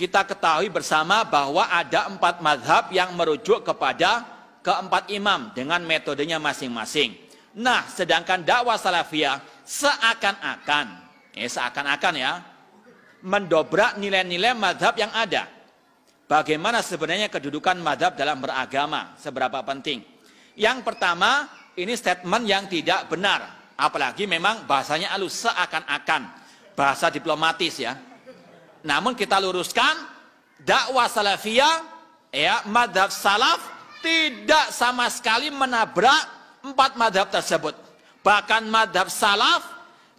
kita ketahui bersama bahwa ada empat madhab yang merujuk kepada keempat imam dengan metodenya masing-masing. Nah, sedangkan dakwah salafiyah seakan-akan, eh, seakan-akan ya, mendobrak nilai-nilai madhab yang ada. Bagaimana sebenarnya kedudukan madhab dalam beragama, seberapa penting. Yang pertama, ini statement yang tidak benar. Apalagi memang bahasanya alus seakan-akan. Bahasa diplomatis ya namun kita luruskan dakwah salafiyah ya madhab salaf tidak sama sekali menabrak empat madhab tersebut. Bahkan madhab salaf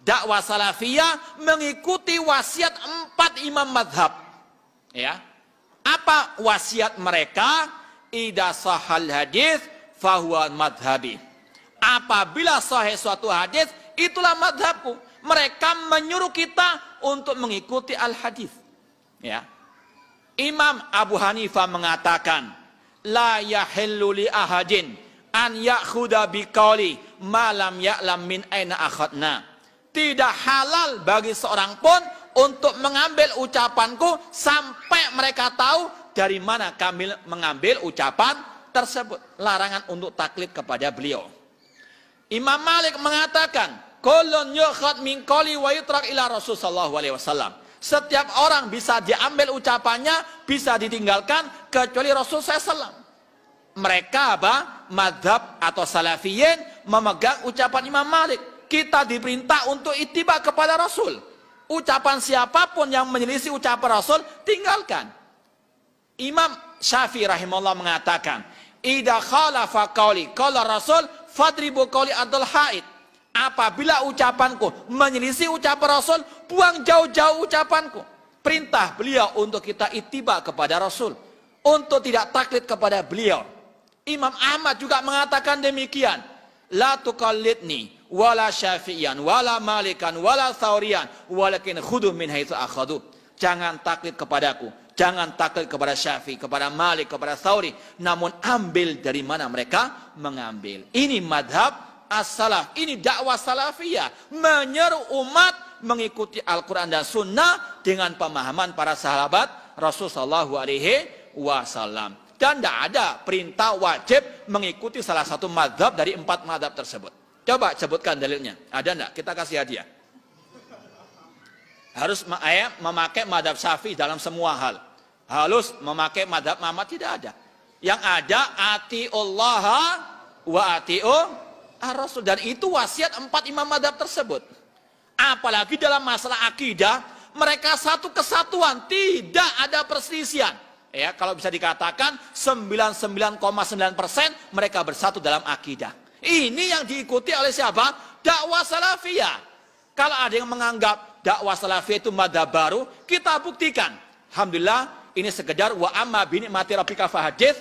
dakwah salafiyah mengikuti wasiat empat imam madhab. Ya. Apa wasiat mereka? Ida sahal hadis fahuwa madhabi. Apabila sahih suatu hadis, itulah madhabku mereka menyuruh kita untuk mengikuti al-hadis. Ya. Imam Abu Hanifah mengatakan, la yahillu li ahadin an ya'khudha biqauli ma lam ya'lam min aina akhadna. Tidak halal bagi seorang pun untuk mengambil ucapanku sampai mereka tahu dari mana kami mengambil ucapan tersebut. Larangan untuk taklid kepada beliau. Imam Malik mengatakan, Kolon yukhad min qoli wa yutrak ila Rasul sallallahu alaihi wasallam. Setiap orang bisa diambil ucapannya, bisa ditinggalkan kecuali Rasul sallallahu mereka apa? Madhab atau salafiyin memegang ucapan Imam Malik. Kita diperintah untuk itibak kepada Rasul. Ucapan siapapun yang menyelisih ucapan Rasul, tinggalkan. Imam Syafi'i rahimahullah mengatakan, Ida khalafa qawli qawla Rasul fadribu qawli adul haid. Apabila ucapanku menyelisih ucapan Rasul, buang jauh-jauh ucapanku. Perintah beliau untuk kita itiba kepada Rasul. Untuk tidak taklid kepada beliau. Imam Ahmad juga mengatakan demikian. La tukallidni wala syafi'ian wala malikan wala thawriyan walakin khudu min haitsu akhadu. Jangan taklid kepadaku, jangan taklid kepada Syafi'i, kepada Malik, kepada Sauri, namun ambil dari mana mereka mengambil. Ini madhab as-salaf. Ini dakwah salafiyah. Menyeru umat mengikuti Al-Quran dan Sunnah dengan pemahaman para sahabat Rasulullah Alaihi Wasallam. Dan tidak ada perintah wajib mengikuti salah satu madhab dari empat madhab tersebut. Coba sebutkan dalilnya. Ada tidak? Kita kasih hadiah. Harus eh, memakai madhab syafi'i dalam semua hal. Harus memakai madhab mamat tidak ada. Yang ada ati Allah wa ati'u ah Rasul. Dan itu wasiat empat imam madhab tersebut. Apalagi dalam masalah akidah, mereka satu kesatuan, tidak ada perselisihan. Ya, kalau bisa dikatakan 99,9% mereka bersatu dalam akidah. Ini yang diikuti oleh siapa? Dakwah salafiyah. Kalau ada yang menganggap dakwah salafiyah itu madhab baru, kita buktikan. Alhamdulillah, ini sekedar wa amma bini mati rabbika fahadith.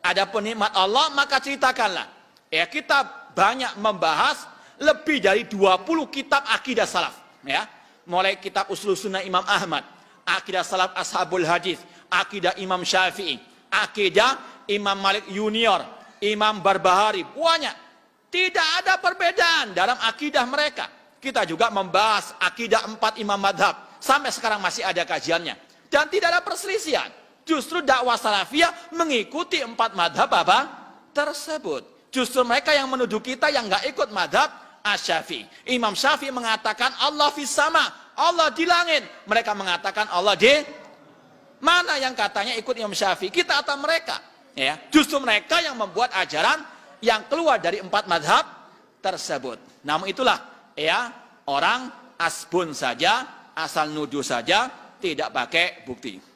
Ada penikmat Allah, maka ceritakanlah. Ya, kita banyak membahas lebih dari 20 kitab akidah salaf ya mulai kitab usul sunnah Imam Ahmad akidah salaf ashabul hadis akidah Imam Syafi'i akidah Imam Malik Junior Imam Barbahari banyak tidak ada perbedaan dalam akidah mereka kita juga membahas akidah empat imam madhab sampai sekarang masih ada kajiannya dan tidak ada perselisihan justru dakwah salafiyah mengikuti empat madhab apa tersebut Justru mereka yang menuduh kita yang nggak ikut madhab asyafi. Imam Syafi mengatakan Allah sama, Allah di langit. Mereka mengatakan Allah di mana yang katanya ikut Imam Syafi? Kita atau mereka? Ya, justru mereka yang membuat ajaran yang keluar dari empat madhab tersebut. Namun itulah ya orang asbun saja, asal nuduh saja, tidak pakai bukti.